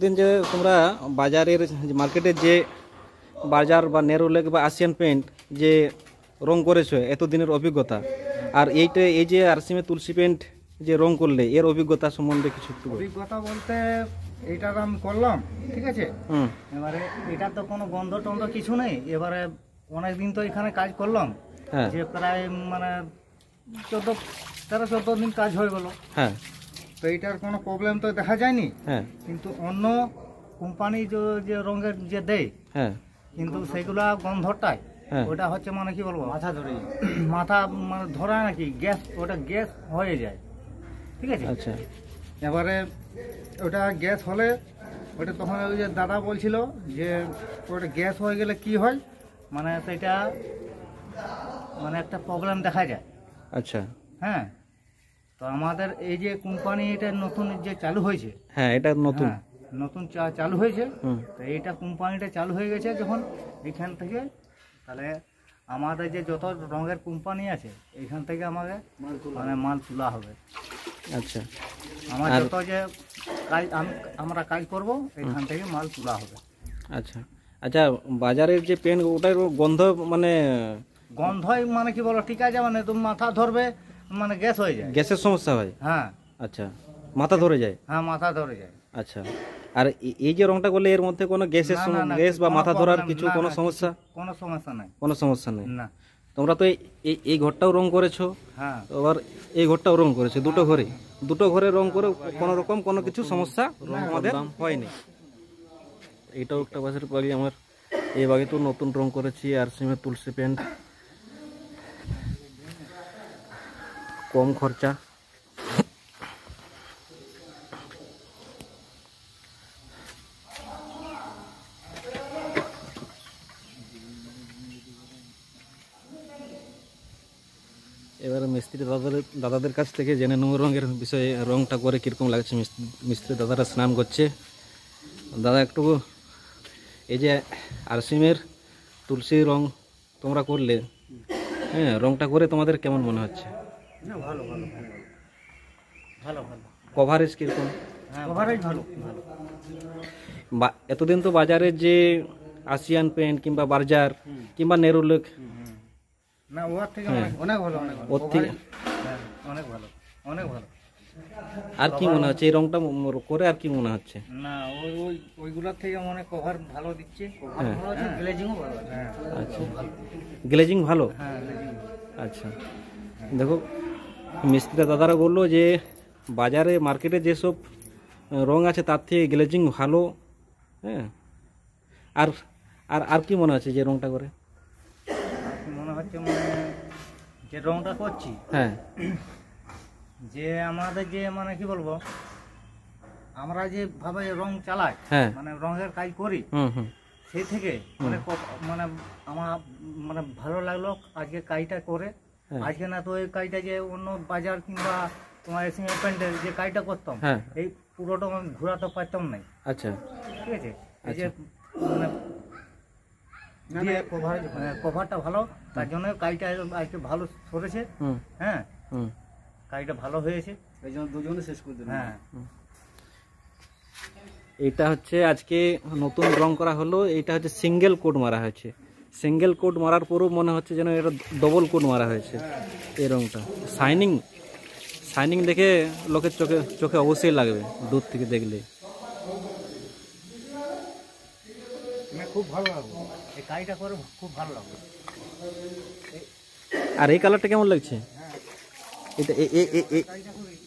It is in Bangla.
দিন যে তোমরা বাজারের মার্কেটের যে বাজার বা নেরোলেক বা আসিয়ান পেন্ট যে রং করেছো এতদিনের অভিজ্ঞতা আর এইটা এই যে আরসিমে তুলসী পেন্ট যে রং করলে এর অভিজ্ঞতা সম্বন্ধে কিছু একটু অভিজ্ঞতা বলতে এইটার আমি করলাম ঠিক আছে এবারে এটা তো কোনো গন্ধ টন্ধ কিছু নেই এবারে অনেক দিন তো এখানে কাজ করলাম হ্যাঁ। যে প্রায় মানে চোদ্দ তেরো চোদ্দ দিন কাজ হয়ে গেল হ্যাঁ তো এটার কোনো প্রবলেম তো দেখা যায়নি হ্যাঁ। কিন্তু অন্য কোম্পানি যে রঙের যে দেয় হ্যাঁ। কিন্তু সেগুলো গন্ধটাই হ্যাঁ। ওটা হচ্ছে মানে কি বলবো মাথা ধরে মাথা মানে ধরা নাকি গ্যাস ওটা গ্যাস হয়ে যায় ঠিক আছে আচ্ছা এবারে ওটা গ্যাস হলে ওটা তখন ওই যে দাদা বলছিল যে ওটা গ্যাস হয়ে গেলে কি হয় মানে সেটা মানে একটা প্রবলেম দেখা যায় আচ্ছা হ্যাঁ তো আমাদের এই যে কোম্পানি এটা নতুন যে চালু হয়েছে হ্যাঁ এটা নতুন হ্যাঁ, নতুন চালু হয়েছে তো এইটা কোম্পানিটা চালু হয়ে গেছে যখন এখান থেকে তাহলে আমাদের যে যত রঙের কোম্পানি আছে এখান থেকে আমাকে মানে মাল তোলা হবে আচ্ছা আমার যত যে কাজ আমরা কাজ করব এখান থেকে মাল তোলা হবে আচ্ছা আচ্ছা বাজারের যে পেন ওটার গন্ধ মানে গন্ধ মানে কি বলো ঠিক আছে মানে তুমি মাথা ধরবে মানে গ্যাস হয়ে যায় গ্যাসের সমস্যা হয় হ্যাঁ আচ্ছা মাথা ধরে যায় হ্যাঁ মাথা ধরে যায় আচ্ছা আর এই যে রংটা করলে এর মধ্যে কোনো গ্যাসের গ্যাস বা মাথা ধরার কিছু কোনো সমস্যা কোনো সমস্যা নাই কোনো সমস্যা নেই না তোমরা তো এই এই ঘরটাও রং করেছো হ্যাঁ আবার এই ঘরটাও রং করেছো দুটো হ্যাঁ। ঘরে দুটো ঘরে রং করে কোনো রকম কোনো কিছু সমস্যা আমাদের হয়নি এটাও একটা পাশের বাড়ি আমার এই বাগে তো নতুন রং করেছি আর সিমের তুলসী প্যান্ট কম খরচা এবার মিস্ত্রি দাদাদের দাদাদের কাছ থেকে জেনে নেব রঙের বিষয়ে রঙটা করে কীরকম লাগছে মিস্ত্রি দাদারা স্নান করছে দাদা একটু এই যে আরসিমের তুলসী রং তোমরা করলে হ্যাঁ রংটা করে তোমাদের কেমন মনে হচ্ছে কভারেজ কীরকম হ্যাঁ, এতদিন তো বাজারে যে আসিয়ান পেন্ট কিংবা বার্জার কিংবা নেরুলেক না হ্যাঁ। হ্যাঁ, অনেক ভালো অনেক ভালো আর কি মনে হচ্ছে এই রংটা করে আর কি মনে হচ্ছে না ওই ওই ওইগুলোর থেকে কভার ভালো দিচ্ছে ভালো আচ্ছা।, আচ্ছা দেখো মিস্ত্রিরা দাদারা বললো যে বাজারে মার্কেটে যেসব রং আছে তার থেকে গ্লেজিং ভালো হ্যাঁ আর আর আর কি মনে আছে যে রংটা করে মনে হচ্ছে মানে যে রংটা করছি হ্যাঁ যে আমাদের যে মানে কি বলবো আমরা যে ভাবে রং চালাই হ্যাঁ। মানে রঙের কাজ করি সেই থেকে মানে মানে আমার মানে ভালো লাগলো আজকে কাজটা করে হ্যাঁ। আজকে না তো এই কাজটা যে অন্য বাজার কিংবা তোমার এসিং প্যান্টের যে কাজটা করতাম হ্যাঁ। এই পুরোটা আমি ঘোরাতে পারতাম না আচ্ছা ঠিক আছে এই যে আচ্ছা। মানে কভারটা মানে ভালো তার জন্য কাজটা আজকে ভালো সরেছে হ্যাঁ কাজটা ভালো হয়েছে এই জন্য শেষ হ্যাঁ এটা হচ্ছে আজকে নতুন রং করা হলো এটা হচ্ছে সিঙ্গেল কোড মারা হয়েছে সিঙ্গেল কোট মারার পরও মনে হচ্ছে যেন এটা ডবল কোট মারা হয়েছে এই রঙটা শাইনিং শাইনিং দেখে লোকের চোখে চোখে অবশ্যই লাগবে দূর থেকে দেখলে মানে খুব ভালো আর এই কালারটা কেমন লাগছে হ্যাঁ। এটা